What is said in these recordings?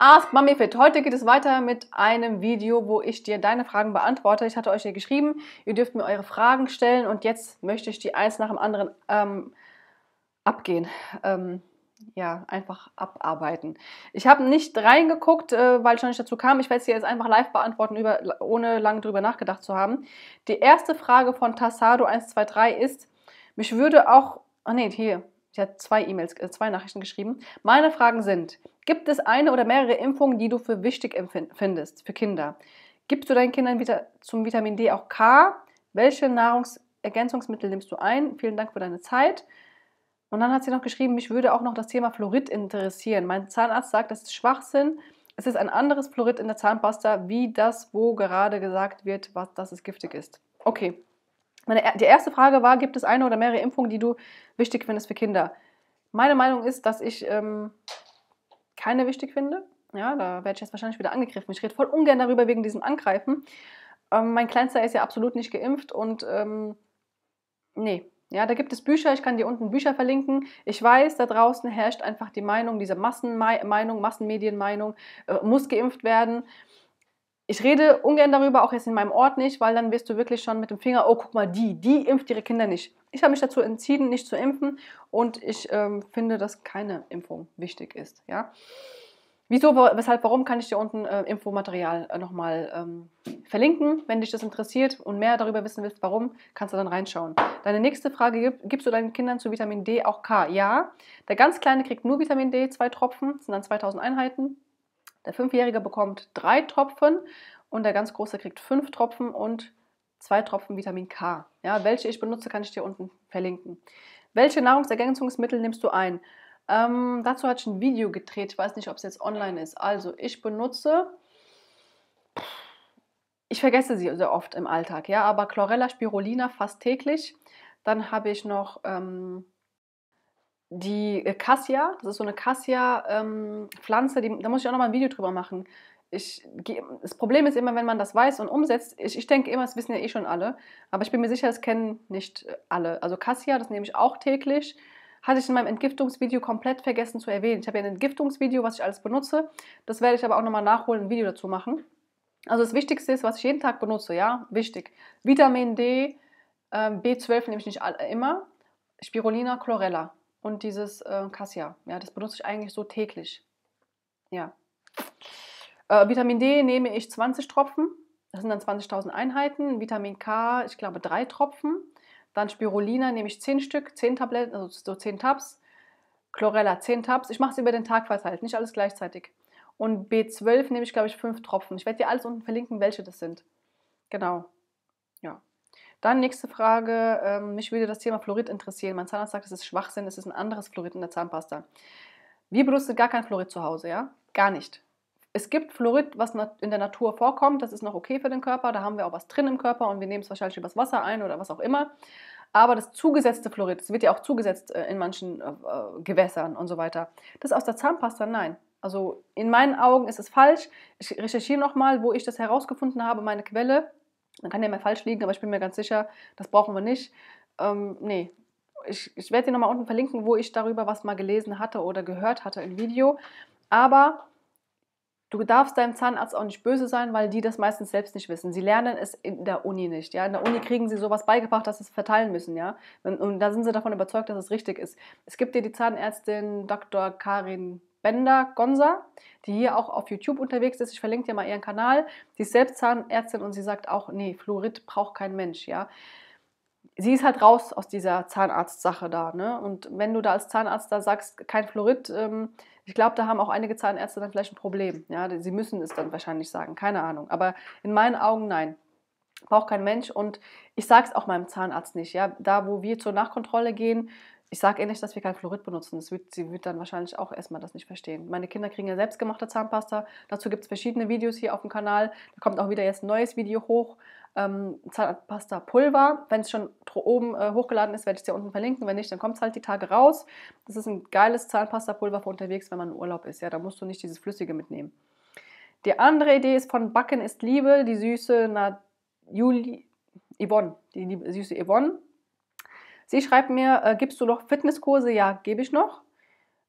Ask Mami Fit. Heute geht es weiter mit einem Video, wo ich dir deine Fragen beantworte. Ich hatte euch ja geschrieben, ihr dürft mir eure Fragen stellen und jetzt möchte ich die eins nach dem anderen ähm, abgehen. Ähm, ja, einfach abarbeiten. Ich habe nicht reingeguckt, äh, weil ich noch nicht dazu kam. Ich werde sie jetzt einfach live beantworten, über, ohne lange drüber nachgedacht zu haben. Die erste Frage von Tassado123 ist, mich würde auch, ah nee, hier, Sie hat zwei E-Mails, äh, zwei Nachrichten geschrieben. Meine Fragen sind: Gibt es eine oder mehrere Impfungen, die du für wichtig empfindest für Kinder? Gibst du deinen Kindern Vita zum Vitamin D auch K? Welche Nahrungsergänzungsmittel nimmst du ein? Vielen Dank für deine Zeit. Und dann hat sie noch geschrieben, mich würde auch noch das Thema Fluorid interessieren. Mein Zahnarzt sagt, das ist Schwachsinn. Es ist ein anderes Fluorid in der Zahnpasta, wie das, wo gerade gesagt wird, was, dass es giftig ist. Okay, meine, die erste Frage war, gibt es eine oder mehrere Impfungen, die du wichtig findest für Kinder? Meine Meinung ist, dass ich ähm, keine wichtig finde. Ja, da werde ich jetzt wahrscheinlich wieder angegriffen. Ich rede voll ungern darüber wegen diesem Angreifen. Ähm, mein Kleinster ist ja absolut nicht geimpft und ähm, nee. Ja, da gibt es Bücher, ich kann dir unten Bücher verlinken. Ich weiß, da draußen herrscht einfach die Meinung, diese Massenmeinung, Massenmedienmeinung, äh, muss geimpft werden ich rede ungern darüber, auch jetzt in meinem Ort nicht, weil dann wirst du wirklich schon mit dem Finger, oh guck mal, die, die impft ihre Kinder nicht. Ich habe mich dazu entschieden, nicht zu impfen und ich ähm, finde, dass keine Impfung wichtig ist. Ja? Wieso, weshalb, warum, kann ich dir unten äh, Infomaterial äh, nochmal ähm, verlinken, wenn dich das interessiert und mehr darüber wissen willst, warum, kannst du dann reinschauen. Deine nächste Frage, gib, gibst du deinen Kindern zu Vitamin D auch K? Ja, der ganz Kleine kriegt nur Vitamin D, zwei Tropfen, sind dann 2000 Einheiten. Der Fünfjährige bekommt drei Tropfen und der ganz Große kriegt fünf Tropfen und zwei Tropfen Vitamin K. Ja, welche ich benutze, kann ich dir unten verlinken. Welche Nahrungsergänzungsmittel nimmst du ein? Ähm, dazu hatte ich ein Video gedreht. Ich weiß nicht, ob es jetzt online ist. Also, ich benutze. Ich vergesse sie sehr oft im Alltag, ja, aber Chlorella Spirulina fast täglich. Dann habe ich noch ähm, die äh, Cassia, das ist so eine Cassia-Pflanze, ähm, da muss ich auch nochmal ein Video drüber machen. Ich, das Problem ist immer, wenn man das weiß und umsetzt, ich, ich denke immer, das wissen ja eh schon alle, aber ich bin mir sicher, das kennen nicht äh, alle. Also Cassia, das nehme ich auch täglich, hatte ich in meinem Entgiftungsvideo komplett vergessen zu erwähnen. Ich habe ja ein Entgiftungsvideo, was ich alles benutze, das werde ich aber auch nochmal nachholen, ein Video dazu machen. Also das Wichtigste ist, was ich jeden Tag benutze, ja, wichtig. Vitamin D, äh, B12 nehme ich nicht immer, Spirulina, Chlorella und dieses äh, Cassia. Ja, das benutze ich eigentlich so täglich. Ja. Äh, Vitamin D nehme ich 20 Tropfen. Das sind dann 20.000 Einheiten. Vitamin K, ich glaube, drei Tropfen. Dann Spirulina nehme ich 10 Stück, 10 Tabletten, also so 10 Tabs. Chlorella 10 Tabs. Ich mache es über den Tag verteilt, halt, nicht alles gleichzeitig. Und B12 nehme ich, glaube ich, 5 Tropfen. Ich werde dir alles unten verlinken, welche das sind. Genau. Dann nächste Frage. Ähm, mich würde das Thema Fluorid interessieren. Mein Zahnarzt sagt, es ist Schwachsinn, es ist ein anderes Fluorid in der Zahnpasta. Wir benutzen gar kein Fluorid zu Hause, ja? Gar nicht. Es gibt Fluorid, was in der Natur vorkommt. Das ist noch okay für den Körper. Da haben wir auch was drin im Körper und wir nehmen es wahrscheinlich übers Wasser ein oder was auch immer. Aber das zugesetzte Fluorid, das wird ja auch zugesetzt äh, in manchen äh, äh, Gewässern und so weiter. Das aus der Zahnpasta, nein. Also in meinen Augen ist es falsch. Ich recherchiere nochmal, wo ich das herausgefunden habe, meine Quelle. Man kann ja mir falsch liegen, aber ich bin mir ganz sicher, das brauchen wir nicht. Ähm, nee, ich, ich werde dir nochmal unten verlinken, wo ich darüber was mal gelesen hatte oder gehört hatte im Video. Aber du darfst deinem Zahnarzt auch nicht böse sein, weil die das meistens selbst nicht wissen. Sie lernen es in der Uni nicht. Ja? In der Uni kriegen sie sowas beigebracht, dass sie es verteilen müssen. Ja? Und, und da sind sie davon überzeugt, dass es richtig ist. Es gibt dir die Zahnärztin Dr. Karin Benda Gonza, die hier auch auf YouTube unterwegs ist. Ich verlinke dir mal ihren Kanal. Sie ist selbst Zahnärztin und sie sagt auch, nee, Fluorid braucht kein Mensch, ja. Sie ist halt raus aus dieser Zahnarzt-Sache da. Ne? Und wenn du da als Zahnarzt da sagst, kein Fluorid, ähm, ich glaube, da haben auch einige Zahnärzte dann vielleicht ein Problem. Ja? Sie müssen es dann wahrscheinlich sagen, keine Ahnung. Aber in meinen Augen nein braucht kein Mensch und ich sage es auch meinem Zahnarzt nicht. Ja, da wo wir zur Nachkontrolle gehen, ich sage eh nicht, dass wir kein Fluorid benutzen. Wird, sie wird dann wahrscheinlich auch erstmal das nicht verstehen. Meine Kinder kriegen ja selbstgemachte Zahnpasta. Dazu gibt es verschiedene Videos hier auf dem Kanal. Da kommt auch wieder jetzt ein neues Video hoch. Ähm, Zahnpasta Pulver. Wenn es schon oben äh, hochgeladen ist, werde ich es ja unten verlinken. Wenn nicht, dann kommt es halt die Tage raus. Das ist ein geiles Zahnpasta Pulver für unterwegs, wenn man im Urlaub ist. Ja, da musst du nicht dieses Flüssige mitnehmen. Die andere Idee ist von Backen ist Liebe, die süße na, Juli, Yvonne, die süße Yvonne Sie schreibt mir, äh, gibst du noch Fitnesskurse? Ja, gebe ich noch.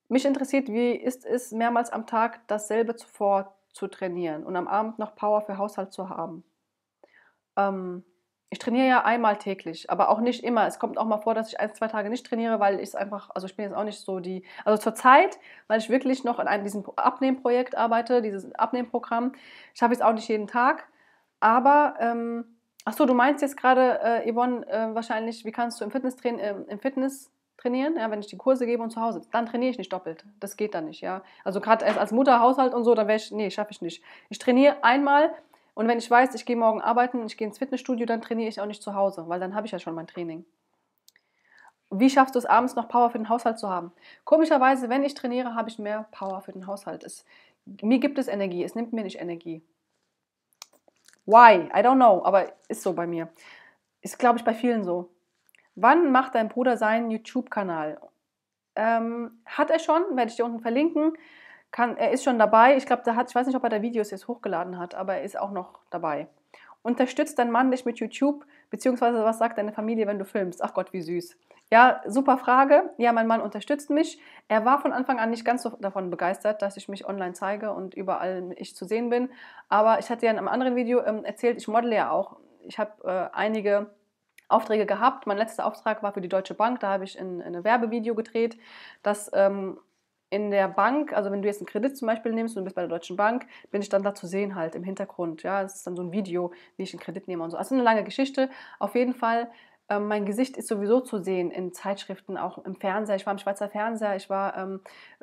Mich interessiert, wie ist es, mehrmals am Tag dasselbe zuvor zu trainieren und am Abend noch Power für Haushalt zu haben? Ähm, ich trainiere ja einmal täglich, aber auch nicht immer. Es kommt auch mal vor, dass ich ein, zwei Tage nicht trainiere, weil ich es einfach, also ich bin jetzt auch nicht so die, also zur Zeit, weil ich wirklich noch in einem, diesem Abnehmprojekt arbeite, dieses Abnehmprogramm, schaffe ich es auch nicht jeden Tag, aber ähm, Achso, du meinst jetzt gerade, äh, Yvonne, äh, wahrscheinlich, wie kannst du im Fitness, train, äh, im Fitness trainieren, ja, wenn ich die Kurse gebe und zu Hause, dann trainiere ich nicht doppelt. Das geht dann nicht, ja. Also gerade als Mutter, Haushalt und so, dann wäre ich, nee, schaffe ich nicht. Ich trainiere einmal und wenn ich weiß, ich gehe morgen arbeiten, ich gehe ins Fitnessstudio, dann trainiere ich auch nicht zu Hause, weil dann habe ich ja schon mein Training. Wie schaffst du es abends noch Power für den Haushalt zu haben? Komischerweise, wenn ich trainiere, habe ich mehr Power für den Haushalt. Es, mir gibt es Energie, es nimmt mir nicht Energie. Why? I don't know, aber ist so bei mir. Ist, glaube ich, bei vielen so. Wann macht dein Bruder seinen YouTube-Kanal? Ähm, hat er schon, werde ich dir unten verlinken. Kann, er ist schon dabei. Ich glaube, ich weiß nicht, ob er da Videos jetzt hochgeladen hat, aber er ist auch noch dabei. Unterstützt dein Mann dich mit YouTube, beziehungsweise was sagt deine Familie, wenn du filmst? Ach Gott, wie süß. Ja, super Frage. Ja, mein Mann unterstützt mich. Er war von Anfang an nicht ganz so davon begeistert, dass ich mich online zeige und überall ich zu sehen bin. Aber ich hatte ja in einem anderen Video ähm, erzählt, ich model ja auch. Ich habe äh, einige Aufträge gehabt. Mein letzter Auftrag war für die Deutsche Bank. Da habe ich in, in ein Werbevideo gedreht, dass ähm, in der Bank, also wenn du jetzt einen Kredit zum Beispiel nimmst und du bist bei der Deutschen Bank, bin ich dann da zu sehen halt im Hintergrund. Ja, es ist dann so ein Video, wie ich einen Kredit nehme und so. Also eine lange Geschichte. Auf jeden Fall ähm, mein Gesicht ist sowieso zu sehen in Zeitschriften, auch im Fernseher. Ich war im Schweizer Fernseher, ich war ähm,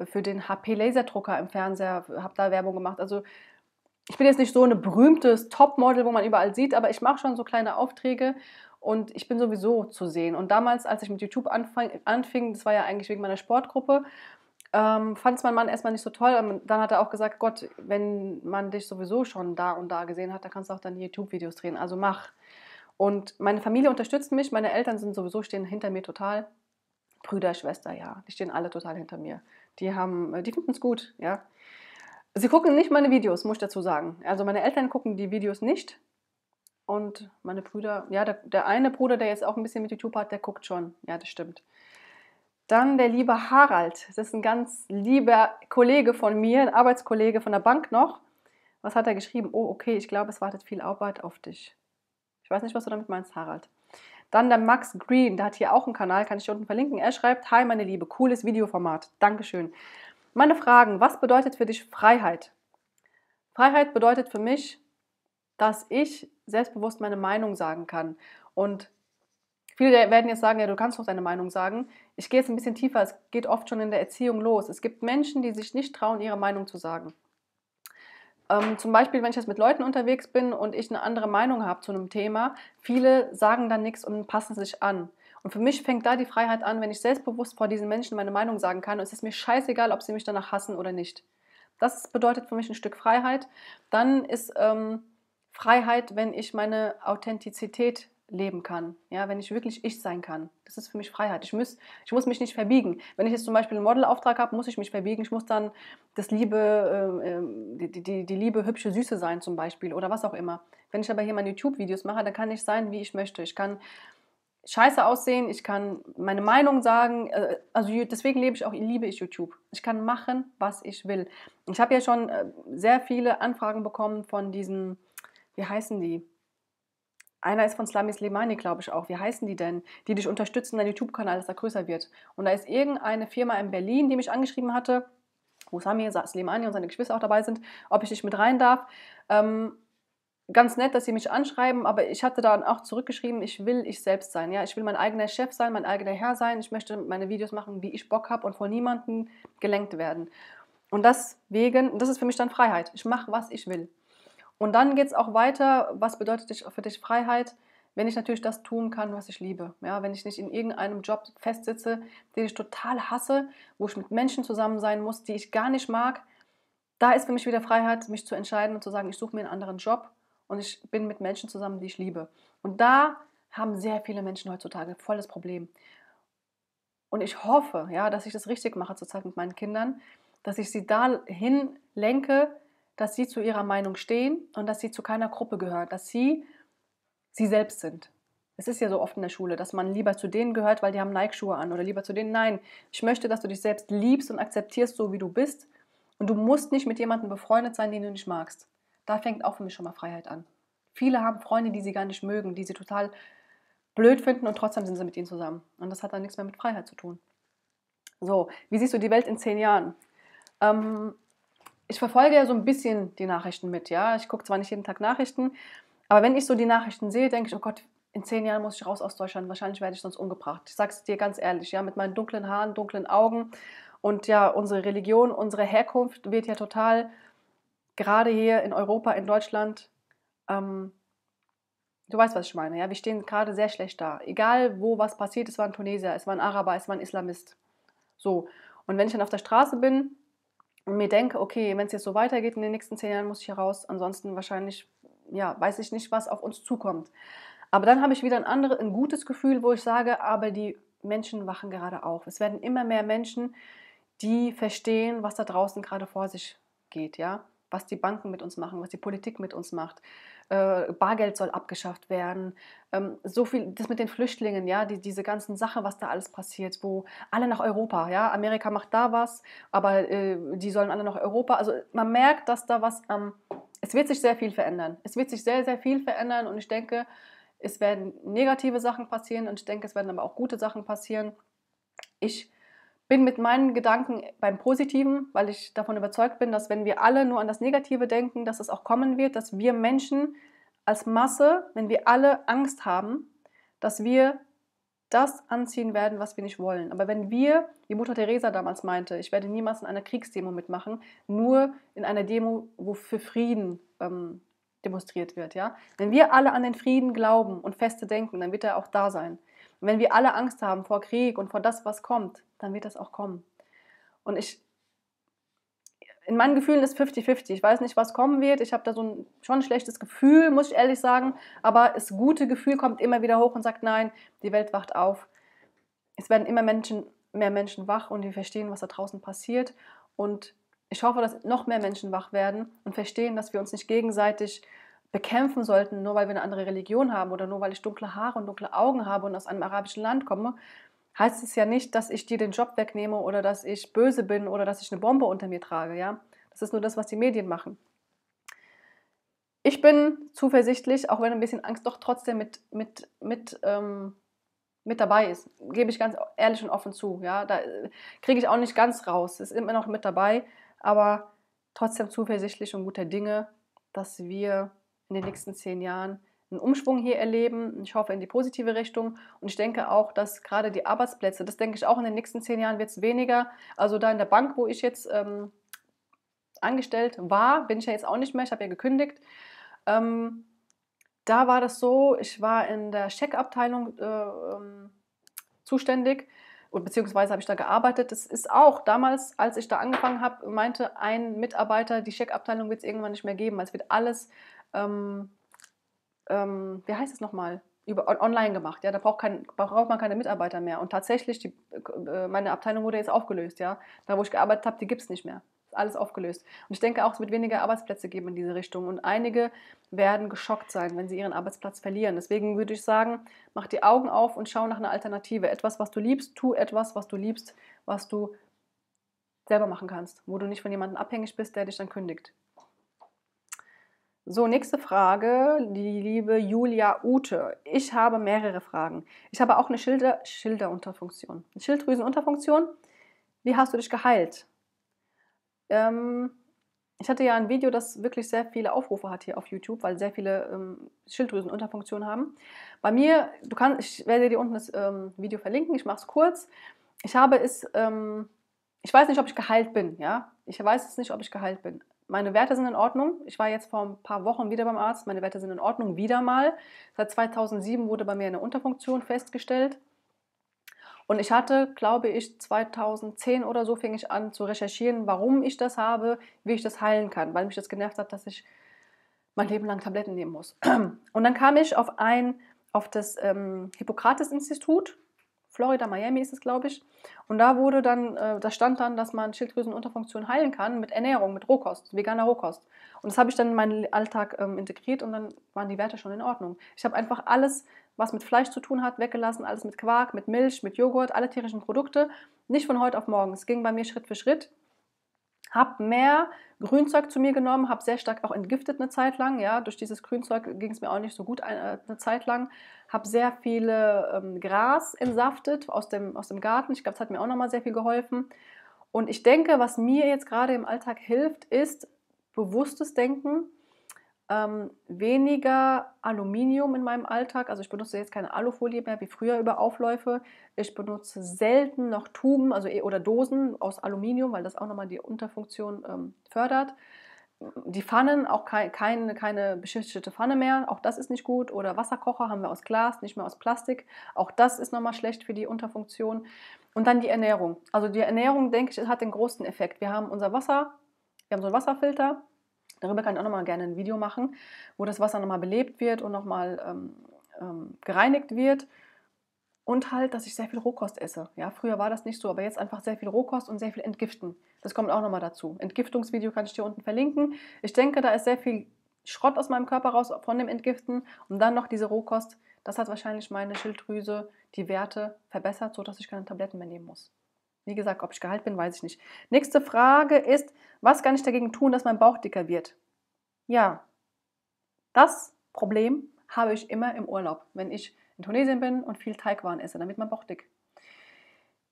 für den HP-Laserdrucker im Fernseher, habe da Werbung gemacht. Also ich bin jetzt nicht so eine berühmtes Topmodel, wo man überall sieht, aber ich mache schon so kleine Aufträge und ich bin sowieso zu sehen. Und damals, als ich mit YouTube anfang, anfing, das war ja eigentlich wegen meiner Sportgruppe, ähm, fand es mein Mann erstmal nicht so toll. Und ähm, dann hat er auch gesagt, Gott, wenn man dich sowieso schon da und da gesehen hat, dann kannst du auch dann YouTube-Videos drehen. Also mach. Und meine Familie unterstützt mich, meine Eltern sind sowieso stehen hinter mir total. Brüder, Schwester, ja, die stehen alle total hinter mir. Die haben, äh, die finden es gut, ja. Sie gucken nicht meine Videos, muss ich dazu sagen. Also meine Eltern gucken die Videos nicht. Und meine Brüder, ja, der, der eine Bruder, der jetzt auch ein bisschen mit YouTube hat, der guckt schon. Ja, das stimmt. Dann der liebe Harald, das ist ein ganz lieber Kollege von mir, ein Arbeitskollege von der Bank noch. Was hat er geschrieben? Oh, okay, ich glaube, es wartet viel Arbeit auf dich. Ich weiß nicht, was du damit meinst, Harald. Dann der Max Green, der hat hier auch einen Kanal, kann ich hier unten verlinken. Er schreibt, Hi meine Liebe, cooles Videoformat. Dankeschön. Meine Fragen, was bedeutet für dich Freiheit? Freiheit bedeutet für mich, dass ich selbstbewusst meine Meinung sagen kann. Und viele werden jetzt sagen, ja, du kannst doch deine Meinung sagen. Ich gehe jetzt ein bisschen tiefer, es geht oft schon in der Erziehung los. Es gibt Menschen, die sich nicht trauen, ihre Meinung zu sagen. Ähm, zum Beispiel, wenn ich jetzt mit Leuten unterwegs bin und ich eine andere Meinung habe zu einem Thema, viele sagen dann nichts und passen sich an. Und für mich fängt da die Freiheit an, wenn ich selbstbewusst vor diesen Menschen meine Meinung sagen kann und es ist mir scheißegal, ob sie mich danach hassen oder nicht. Das bedeutet für mich ein Stück Freiheit. Dann ist ähm, Freiheit, wenn ich meine Authentizität leben kann, ja, wenn ich wirklich ich sein kann. Das ist für mich Freiheit. Ich muss, ich muss mich nicht verbiegen. Wenn ich jetzt zum Beispiel einen Modelauftrag habe, muss ich mich verbiegen. Ich muss dann das Liebe, äh, ähm, die, die, die Liebe hübsche Süße sein zum Beispiel oder was auch immer. Wenn ich aber hier meine YouTube-Videos mache, dann kann ich sein, wie ich möchte. Ich kann scheiße aussehen, ich kann meine Meinung sagen. Äh, also deswegen lebe ich auch, liebe ich YouTube. Ich kann machen, was ich will. Ich habe ja schon äh, sehr viele Anfragen bekommen von diesen, wie heißen die? einer ist von Slami Slimani, glaube ich auch. Wie heißen die denn? Die dich unterstützen, dein YouTube-Kanal, dass er größer wird. Und da ist irgendeine Firma in Berlin, die mich angeschrieben hatte, wo Sami Slimani und seine Geschwister auch dabei sind, ob ich dich mit rein darf. Ähm, ganz nett, dass sie mich anschreiben, aber ich hatte dann auch zurückgeschrieben, ich will ich selbst sein. Ja? Ich will mein eigener Chef sein, mein eigener Herr sein. Ich möchte meine Videos machen, wie ich Bock habe und von niemandem gelenkt werden. Und deswegen, das ist für mich dann Freiheit. Ich mache, was ich will. Und dann geht es auch weiter, was bedeutet für dich Freiheit, wenn ich natürlich das tun kann, was ich liebe. Ja, wenn ich nicht in irgendeinem Job festsitze, den ich total hasse, wo ich mit Menschen zusammen sein muss, die ich gar nicht mag, da ist für mich wieder Freiheit, mich zu entscheiden und zu sagen, ich suche mir einen anderen Job und ich bin mit Menschen zusammen, die ich liebe. Und da haben sehr viele Menschen heutzutage voll das Problem. Und ich hoffe, ja, dass ich das richtig mache zurzeit mit meinen Kindern, dass ich sie dahin lenke, dass sie zu ihrer Meinung stehen und dass sie zu keiner Gruppe gehören, dass sie sie selbst sind. Es ist ja so oft in der Schule, dass man lieber zu denen gehört, weil die haben Nike-Schuhe an oder lieber zu denen. Nein, ich möchte, dass du dich selbst liebst und akzeptierst, so wie du bist. Und du musst nicht mit jemandem befreundet sein, den du nicht magst. Da fängt auch für mich schon mal Freiheit an. Viele haben Freunde, die sie gar nicht mögen, die sie total blöd finden und trotzdem sind sie mit ihnen zusammen. Und das hat dann nichts mehr mit Freiheit zu tun. So, wie siehst du die Welt in zehn Jahren? Ähm, ich verfolge ja so ein bisschen die Nachrichten mit, ja. Ich gucke zwar nicht jeden Tag Nachrichten, aber wenn ich so die Nachrichten sehe, denke ich, oh Gott, in zehn Jahren muss ich raus aus Deutschland, wahrscheinlich werde ich sonst umgebracht. Ich sage es dir ganz ehrlich, ja, mit meinen dunklen Haaren, dunklen Augen und ja, unsere Religion, unsere Herkunft wird ja total, gerade hier in Europa, in Deutschland, ähm, du weißt, was ich meine, ja, wir stehen gerade sehr schlecht da. Egal, wo was passiert, es war ein Tunesier, es war ein Araber, es war ein Islamist. So, und wenn ich dann auf der Straße bin, und mir denke, okay, wenn es jetzt so weitergeht in den nächsten zehn Jahren, muss ich hier raus. Ansonsten wahrscheinlich, ja, weiß ich nicht, was auf uns zukommt. Aber dann habe ich wieder ein anderes, ein gutes Gefühl, wo ich sage, aber die Menschen wachen gerade auf. Es werden immer mehr Menschen, die verstehen, was da draußen gerade vor sich geht, ja, was die Banken mit uns machen, was die Politik mit uns macht, äh, Bargeld soll abgeschafft werden, ähm, so viel, das mit den Flüchtlingen, ja, die, diese ganzen Sachen, was da alles passiert, wo alle nach Europa, ja, Amerika macht da was, aber äh, die sollen alle nach Europa. Also man merkt, dass da was am, ähm, es wird sich sehr viel verändern. Es wird sich sehr, sehr viel verändern und ich denke, es werden negative Sachen passieren und ich denke, es werden aber auch gute Sachen passieren. Ich bin mit meinen Gedanken beim Positiven, weil ich davon überzeugt bin, dass wenn wir alle nur an das Negative denken, dass es auch kommen wird, dass wir Menschen als Masse, wenn wir alle Angst haben, dass wir das anziehen werden, was wir nicht wollen. Aber wenn wir, wie Mutter Teresa damals meinte, ich werde niemals in einer Kriegsdemo mitmachen, nur in einer Demo, wo für Frieden ähm, demonstriert wird, ja. Wenn wir alle an den Frieden glauben und feste denken, dann wird er auch da sein. Und wenn wir alle Angst haben vor Krieg und vor das, was kommt, dann wird das auch kommen. Und ich, in meinen Gefühlen ist 50-50. Ich weiß nicht, was kommen wird. Ich habe da so ein, schon ein schlechtes Gefühl, muss ich ehrlich sagen. Aber das gute Gefühl kommt immer wieder hoch und sagt, nein, die Welt wacht auf. Es werden immer Menschen, mehr Menschen wach und die verstehen, was da draußen passiert. Und ich hoffe, dass noch mehr Menschen wach werden und verstehen, dass wir uns nicht gegenseitig bekämpfen sollten, nur weil wir eine andere Religion haben oder nur weil ich dunkle Haare und dunkle Augen habe und aus einem arabischen Land komme, heißt es ja nicht, dass ich dir den Job wegnehme oder dass ich böse bin oder dass ich eine Bombe unter mir trage, ja? Das ist nur das, was die Medien machen. Ich bin zuversichtlich, auch wenn ein bisschen Angst doch trotzdem mit, mit, mit, ähm, mit dabei ist. Gebe ich ganz ehrlich und offen zu. Ja? Da äh, kriege ich auch nicht ganz raus. Ist immer noch mit dabei, aber trotzdem zuversichtlich und guter Dinge, dass wir in den nächsten zehn Jahren einen Umschwung hier erleben. Ich hoffe in die positive Richtung. Und ich denke auch, dass gerade die Arbeitsplätze, das denke ich auch in den nächsten zehn Jahren wird es weniger. Also da in der Bank, wo ich jetzt ähm, angestellt war, bin ich ja jetzt auch nicht mehr, ich habe ja gekündigt. Ähm, da war das so, ich war in der Scheckabteilung äh, ähm, zuständig und beziehungsweise habe ich da gearbeitet. Das ist auch damals, als ich da angefangen habe, meinte ein Mitarbeiter, die Scheckabteilung wird es irgendwann nicht mehr geben. Es wird alles ähm, ähm, wie heißt es nochmal? Über, online gemacht, ja, da braucht, kein, braucht man keine Mitarbeiter mehr. Und tatsächlich, die, äh, meine Abteilung wurde jetzt aufgelöst, ja. Da, wo ich gearbeitet habe, die gibt es nicht mehr alles aufgelöst. Und ich denke auch, es wird weniger Arbeitsplätze geben in diese Richtung. Und einige werden geschockt sein, wenn sie ihren Arbeitsplatz verlieren. Deswegen würde ich sagen, mach die Augen auf und schau nach einer Alternative. Etwas, was du liebst, tu etwas, was du liebst, was du selber machen kannst, wo du nicht von jemandem abhängig bist, der dich dann kündigt. So, nächste Frage, die liebe Julia Ute. Ich habe mehrere Fragen. Ich habe auch eine Schilder Schilderunterfunktion. Eine Schilddrüsenunterfunktion. Wie hast du dich geheilt? Ähm, ich hatte ja ein Video, das wirklich sehr viele Aufrufe hat hier auf YouTube, weil sehr viele ähm, Schilddrüsenunterfunktionen haben. Bei mir, du kannst, ich werde dir unten das ähm, Video verlinken, ich mache es kurz. Ich habe es, ähm, ich weiß nicht, ob ich geheilt bin, ja. Ich weiß es nicht, ob ich geheilt bin meine Werte sind in Ordnung. Ich war jetzt vor ein paar Wochen wieder beim Arzt. Meine Werte sind in Ordnung, wieder mal. Seit 2007 wurde bei mir eine Unterfunktion festgestellt. Und ich hatte, glaube ich, 2010 oder so fing ich an zu recherchieren, warum ich das habe, wie ich das heilen kann, weil mich das genervt hat, dass ich mein Leben lang Tabletten nehmen muss. Und dann kam ich auf ein, auf das ähm, Hippokrates-Institut Florida, Miami ist es, glaube ich. Und da wurde dann, äh, da stand dann, dass man Schilddrüsenunterfunktion heilen kann mit Ernährung, mit Rohkost, veganer Rohkost. Und das habe ich dann in meinen Alltag ähm, integriert und dann waren die Werte schon in Ordnung. Ich habe einfach alles, was mit Fleisch zu tun hat, weggelassen, alles mit Quark, mit Milch, mit Joghurt, alle tierischen Produkte. Nicht von heute auf morgen. Es ging bei mir Schritt für Schritt habe mehr Grünzeug zu mir genommen, habe sehr stark auch entgiftet eine Zeit lang. Ja, durch dieses Grünzeug ging es mir auch nicht so gut eine, äh, eine Zeit lang. Habe sehr viele ähm, Gras entsaftet aus dem, aus dem Garten. Ich glaube, es hat mir auch nochmal sehr viel geholfen. Und ich denke, was mir jetzt gerade im Alltag hilft, ist bewusstes Denken, ähm, weniger Aluminium in meinem Alltag. Also ich benutze jetzt keine Alufolie mehr wie früher über Aufläufe. Ich benutze selten noch Tuben also, eh, oder Dosen aus Aluminium, weil das auch nochmal die Unterfunktion ähm, fördert. Die Pfannen, auch kein, keine, keine beschichtete Pfanne mehr, auch das ist nicht gut. Oder Wasserkocher haben wir aus Glas, nicht mehr aus Plastik. Auch das ist nochmal schlecht für die Unterfunktion. Und dann die Ernährung. Also die Ernährung, denke ich, hat den großen Effekt. Wir haben unser Wasser, wir haben so einen Wasserfilter, Darüber kann ich auch nochmal gerne ein Video machen, wo das Wasser nochmal belebt wird und nochmal ähm, ähm, gereinigt wird. Und halt, dass ich sehr viel Rohkost esse. Ja, früher war das nicht so, aber jetzt einfach sehr viel Rohkost und sehr viel Entgiften. Das kommt auch nochmal dazu. Entgiftungsvideo kann ich dir unten verlinken. Ich denke, da ist sehr viel Schrott aus meinem Körper raus von dem Entgiften. Und dann noch diese Rohkost. Das hat wahrscheinlich meine Schilddrüse die Werte verbessert, sodass ich keine Tabletten mehr nehmen muss. Wie gesagt, ob ich geheilt bin, weiß ich nicht. Nächste Frage ist, was kann ich dagegen tun, dass mein Bauch dicker wird? Ja, das Problem habe ich immer im Urlaub, wenn ich in Tunesien bin und viel Teigwaren esse, damit mein Bauch dick.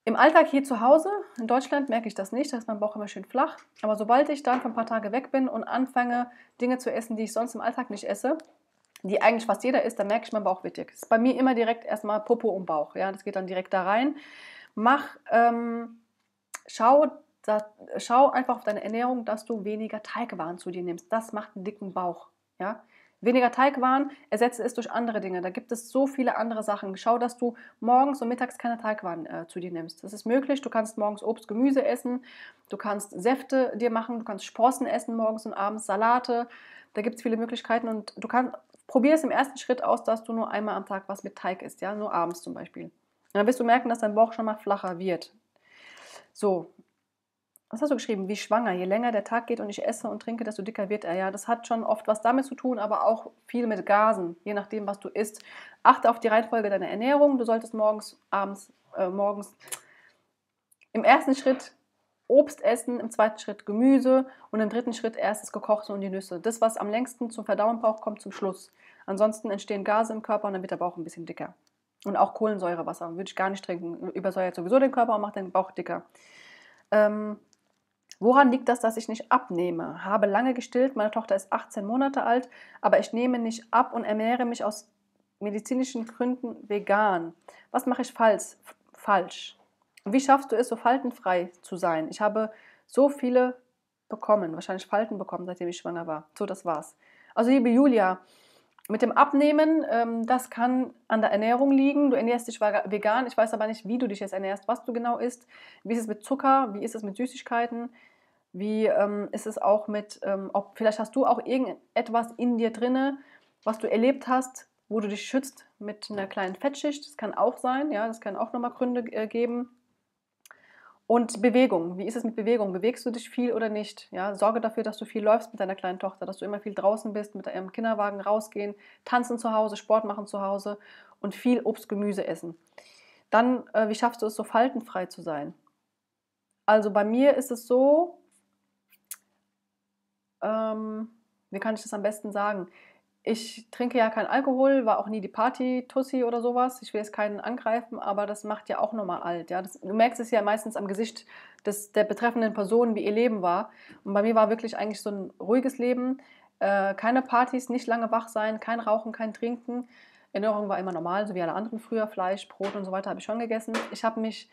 Im Alltag hier zu Hause, in Deutschland, merke ich das nicht, da ist mein Bauch immer schön flach. Aber sobald ich dann für ein paar Tage weg bin und anfange, Dinge zu essen, die ich sonst im Alltag nicht esse, die eigentlich fast jeder isst, dann merke ich, mein Bauch wird dick. Das ist bei mir immer direkt erstmal Popo und Bauch. Ja, das geht dann direkt da rein mach, ähm, schau, da, schau einfach auf deine Ernährung, dass du weniger Teigwaren zu dir nimmst. Das macht einen dicken Bauch. Ja? Weniger Teigwaren, ersetze es durch andere Dinge. Da gibt es so viele andere Sachen. Schau, dass du morgens und mittags keine Teigwaren äh, zu dir nimmst. Das ist möglich. Du kannst morgens Obst, Gemüse essen, du kannst Säfte dir machen, du kannst Sprossen essen morgens und abends, Salate. Da gibt es viele Möglichkeiten und du kannst, probier es im ersten Schritt aus, dass du nur einmal am Tag was mit Teig isst, ja, nur abends zum Beispiel dann wirst du merken, dass dein Bauch schon mal flacher wird. So, was hast du geschrieben? Wie schwanger. Je länger der Tag geht und ich esse und trinke, desto dicker wird er. Ja, das hat schon oft was damit zu tun, aber auch viel mit Gasen, je nachdem, was du isst. Achte auf die Reihenfolge deiner Ernährung. Du solltest morgens, abends, äh, morgens im ersten Schritt Obst essen, im zweiten Schritt Gemüse und im dritten Schritt erst das Gekochte und die Nüsse. Das, was am längsten zum Verdauen braucht, kommt zum Schluss. Ansonsten entstehen Gase im Körper und dann wird der Bauch ein bisschen dicker. Und auch Kohlensäurewasser würde ich gar nicht trinken. Übersäuert sowieso den Körper und macht den Bauch dicker. Ähm, woran liegt das, dass ich nicht abnehme? Habe lange gestillt, meine Tochter ist 18 Monate alt, aber ich nehme nicht ab und ernähre mich aus medizinischen Gründen vegan. Was mache ich falsch? falsch? Wie schaffst du es, so faltenfrei zu sein? Ich habe so viele bekommen, wahrscheinlich Falten bekommen, seitdem ich schwanger war. So, das war's. Also, liebe Julia, mit dem Abnehmen, ähm, das kann an der Ernährung liegen. Du ernährst dich vegan, ich weiß aber nicht, wie du dich jetzt ernährst, was du genau isst. Wie ist es mit Zucker? Wie ist es mit Süßigkeiten? Wie ähm, ist es auch mit, ähm, ob, vielleicht hast du auch irgendetwas in dir drinne, was du erlebt hast, wo du dich schützt mit einer kleinen Fettschicht. Das kann auch sein, ja, das kann auch nochmal Gründe äh, geben. Und Bewegung. Wie ist es mit Bewegung? Bewegst du dich viel oder nicht? Ja, sorge dafür, dass du viel läufst mit deiner kleinen Tochter, dass du immer viel draußen bist, mit deinem Kinderwagen rausgehen, tanzen zu Hause, Sport machen zu Hause und viel Obst, Gemüse essen. Dann, äh, wie schaffst du es, so faltenfrei zu sein? Also bei mir ist es so, ähm, wie kann ich das am besten sagen? ich trinke ja keinen Alkohol, war auch nie die Party, Tussi oder sowas. Ich will jetzt keinen angreifen, aber das macht ja auch nochmal alt. Ja? Das, du merkst es ja meistens am Gesicht des, der betreffenden Person, wie ihr Leben war. Und bei mir war wirklich eigentlich so ein ruhiges Leben. Äh, keine Partys, nicht lange wach sein, kein Rauchen, kein Trinken. Erinnerung war immer normal, so wie alle anderen früher. Fleisch, Brot und so weiter habe ich schon gegessen. Ich habe mich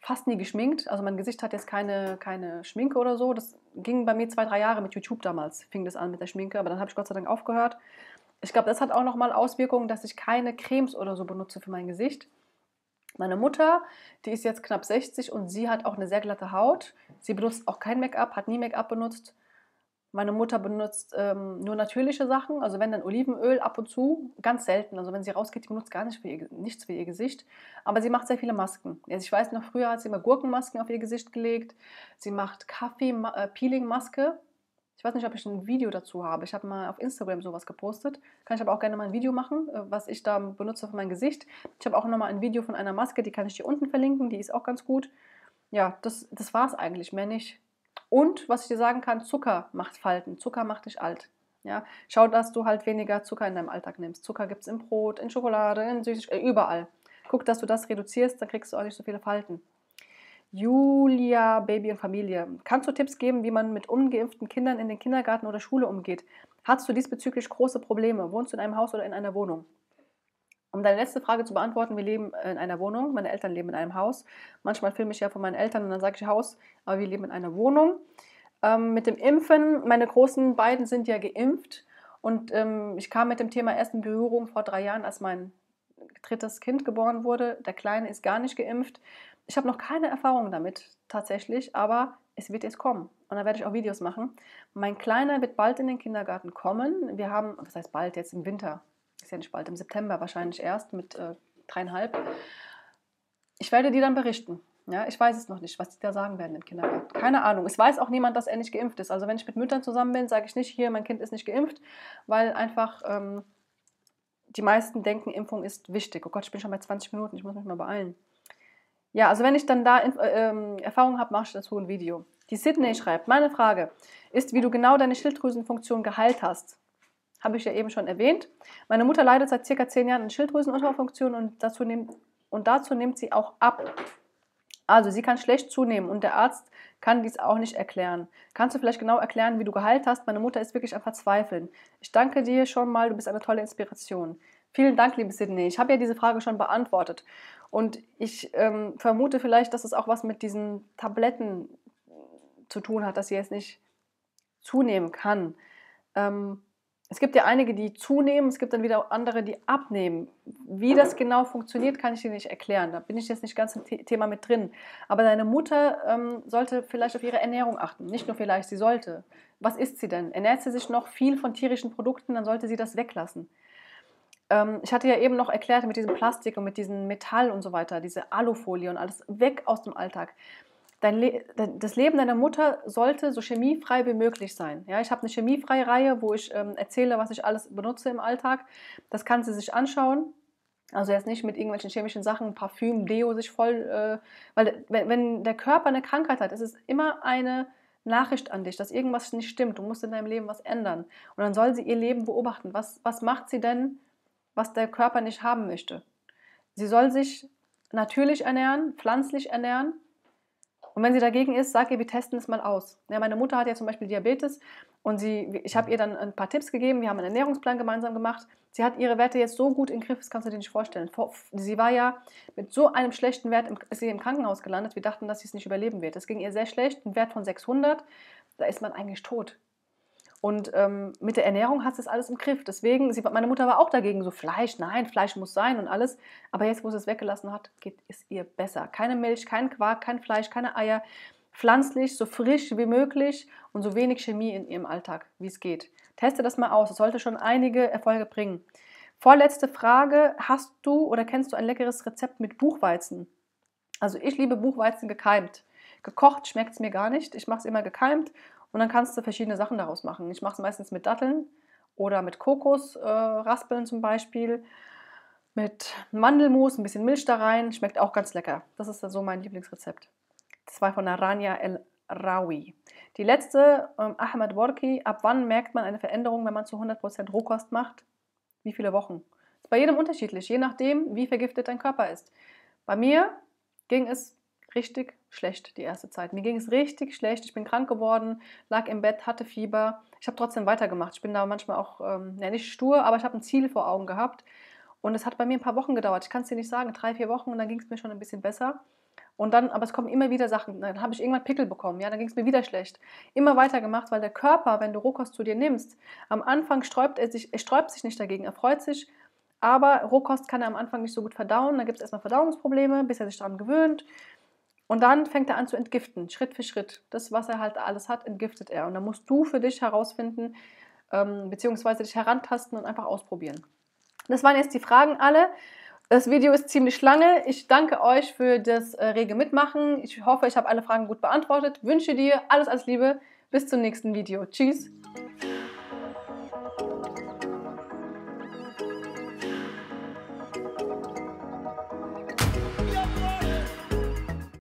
fast nie geschminkt. Also mein Gesicht hat jetzt keine, keine Schminke oder so. Das ging bei mir zwei, drei Jahre mit YouTube damals, fing das an mit der Schminke, aber dann habe ich Gott sei Dank aufgehört. Ich glaube, das hat auch nochmal Auswirkungen, dass ich keine Cremes oder so benutze für mein Gesicht. Meine Mutter, die ist jetzt knapp 60 und sie hat auch eine sehr glatte Haut. Sie benutzt auch kein Make-up, hat nie Make-up benutzt. Meine Mutter benutzt ähm, nur natürliche Sachen, also wenn dann Olivenöl ab und zu, ganz selten. Also wenn sie rausgeht, die benutzt gar nicht für ihr, nichts für ihr Gesicht. Aber sie macht sehr viele Masken. Also ich weiß noch, früher hat sie immer Gurkenmasken auf ihr Gesicht gelegt. Sie macht Kaffee-Peeling-Maske. Äh, ich weiß nicht, ob ich ein Video dazu habe. Ich habe mal auf Instagram sowas gepostet. Kann ich aber auch gerne mal ein Video machen, äh, was ich da benutze für mein Gesicht. Ich habe auch nochmal ein Video von einer Maske, die kann ich dir unten verlinken. Die ist auch ganz gut. Ja, das, das war es eigentlich, mehr nicht. Und was ich dir sagen kann, Zucker macht Falten, Zucker macht dich alt. Ja, schau, dass du halt weniger Zucker in deinem Alltag nimmst. Zucker gibt es im Brot, in Schokolade, in Süßigkeiten, äh, überall. Guck, dass du das reduzierst, dann kriegst du auch nicht so viele Falten. Julia, Baby und Familie. Kannst du Tipps geben, wie man mit ungeimpften Kindern in den Kindergarten oder Schule umgeht? Hast du diesbezüglich große Probleme? Wohnst du in einem Haus oder in einer Wohnung? Um deine letzte Frage zu beantworten, wir leben in einer Wohnung, meine Eltern leben in einem Haus. Manchmal filme ich ja von meinen Eltern und dann sage ich Haus, aber wir leben in einer Wohnung. Ähm, mit dem Impfen, meine großen beiden sind ja geimpft und ähm, ich kam mit dem Thema ersten Berührung vor drei Jahren, als mein drittes Kind geboren wurde. Der Kleine ist gar nicht geimpft. Ich habe noch keine Erfahrung damit tatsächlich, aber es wird jetzt kommen. Und da werde ich auch Videos machen. Mein Kleiner wird bald in den Kindergarten kommen. Wir haben, was heißt bald jetzt im Winter, kriegst ja nicht bald, im September wahrscheinlich erst mit äh, dreieinhalb. Ich werde die dann berichten. Ja, ich weiß es noch nicht, was die da sagen werden im Kindergarten. Keine Ahnung. Es weiß auch niemand, dass er nicht geimpft ist. Also wenn ich mit Müttern zusammen bin, sage ich nicht, hier, mein Kind ist nicht geimpft, weil einfach ähm, die meisten denken, Impfung ist wichtig. Oh Gott, ich bin schon bei 20 Minuten, ich muss mich mal beeilen. Ja, also wenn ich dann da äh, ähm, Erfahrung habe, mache ich dazu ein Video. Die Sydney schreibt, meine Frage ist, wie du genau deine Schilddrüsenfunktion geheilt hast habe ich ja eben schon erwähnt. Meine Mutter leidet seit circa zehn Jahren an Schilddrüsenunterfunktion und dazu, nehm, und dazu nimmt sie auch ab. Also sie kann schlecht zunehmen und der Arzt kann dies auch nicht erklären. Kannst du vielleicht genau erklären, wie du geheilt hast? Meine Mutter ist wirklich am Verzweifeln. Ich danke dir schon mal, du bist eine tolle Inspiration. Vielen Dank, liebe Sydney. Ich habe ja diese Frage schon beantwortet. Und ich ähm, vermute vielleicht, dass es auch was mit diesen Tabletten zu tun hat, dass sie jetzt nicht zunehmen kann. Ähm, es gibt ja einige, die zunehmen, es gibt dann wieder andere, die abnehmen. Wie mhm. das genau funktioniert, kann ich dir nicht erklären. Da bin ich jetzt nicht ganz im Thema mit drin. Aber deine Mutter ähm, sollte vielleicht auf ihre Ernährung achten. Nicht nur vielleicht, sie sollte. Was isst sie denn? Ernährt sie sich noch viel von tierischen Produkten, dann sollte sie das weglassen. Ähm, ich hatte ja eben noch erklärt mit diesem Plastik und mit diesem Metall und so weiter, diese Alufolie und alles weg aus dem Alltag dein Le das Leben deiner Mutter sollte so chemiefrei wie möglich sein. Ja, ich habe eine chemiefreie Reihe, wo ich ähm, erzähle, was ich alles benutze im Alltag. Das kann sie sich anschauen. Also jetzt nicht mit irgendwelchen chemischen Sachen, Parfüm, Deo sich voll, äh, weil wenn der Körper eine Krankheit hat, ist es immer eine Nachricht an dich, dass irgendwas nicht stimmt. Du musst in deinem Leben was ändern. Und dann soll sie ihr Leben beobachten. Was, was macht sie denn, was der Körper nicht haben möchte? Sie soll sich natürlich ernähren, pflanzlich ernähren. Und wenn sie dagegen ist, sag ihr, wir testen es mal aus. Ja, meine Mutter hat ja zum Beispiel Diabetes und sie, ich habe ihr dann ein paar Tipps gegeben, wir haben einen Ernährungsplan gemeinsam gemacht. Sie hat ihre Werte jetzt so gut im Griff, das kannst du dir nicht vorstellen. Sie war ja mit so einem schlechten Wert im, ist sie im Krankenhaus gelandet. Wir dachten, dass sie es nicht überleben wird. Es ging ihr sehr schlecht, ein Wert von 600. Da ist man eigentlich tot. Und ähm, mit der Ernährung hast du es alles im Griff. Deswegen, sie, meine Mutter war auch dagegen, so Fleisch, nein, Fleisch muss sein und alles. Aber jetzt, wo sie es weggelassen hat, geht es ihr besser. Keine Milch, kein Quark, kein Fleisch, keine Eier. Pflanzlich, so frisch wie möglich und so wenig Chemie in ihrem Alltag, wie es geht. Teste das mal aus. Das sollte schon einige Erfolge bringen. Vorletzte Frage: Hast du oder kennst du ein leckeres Rezept mit Buchweizen? Also, ich liebe Buchweizen gekeimt. Gekocht schmeckt es mir gar nicht. Ich mache es immer gekeimt und dann kannst du verschiedene Sachen daraus machen. Ich mache es meistens mit Datteln oder mit Kokosraspeln äh, zum Beispiel. Mit Mandelmus, ein bisschen Milch da rein. Schmeckt auch ganz lecker. Das ist so mein Lieblingsrezept. Das war von Narania El Rawi. Die letzte, ähm, Ahmed Worki. Ab wann merkt man eine Veränderung, wenn man zu 100% Rohkost macht? Wie viele Wochen? Ist bei jedem unterschiedlich, je nachdem, wie vergiftet dein Körper ist. Bei mir ging es richtig schlecht die erste Zeit. Mir ging es richtig schlecht. Ich bin krank geworden, lag im Bett, hatte Fieber. Ich habe trotzdem weitergemacht. Ich bin da manchmal auch, ähm, ja, nicht stur, aber ich habe ein Ziel vor Augen gehabt. Und es hat bei mir ein paar Wochen gedauert. Ich kann es dir nicht sagen, drei, vier Wochen und dann ging es mir schon ein bisschen besser. Und dann, aber es kommen immer wieder Sachen. Dann habe ich irgendwann Pickel bekommen, ja, dann ging es mir wieder schlecht. Immer weitergemacht, weil der Körper, wenn du Rohkost zu dir nimmst, am Anfang sträubt er sich, er sträubt sich nicht dagegen, er freut sich, aber Rohkost kann er am Anfang nicht so gut verdauen. Dann gibt es erstmal Verdauungsprobleme, bis er sich daran gewöhnt. Und dann fängt er an zu entgiften, Schritt für Schritt. Das, was er halt alles hat, entgiftet er. Und dann musst du für dich herausfinden, ähm, beziehungsweise dich herantasten und einfach ausprobieren. Das waren jetzt die Fragen alle. Das Video ist ziemlich lange. Ich danke euch für das äh, rege Mitmachen. Ich hoffe, ich habe alle Fragen gut beantwortet. Wünsche dir alles, alles Liebe. Bis zum nächsten Video. Tschüss.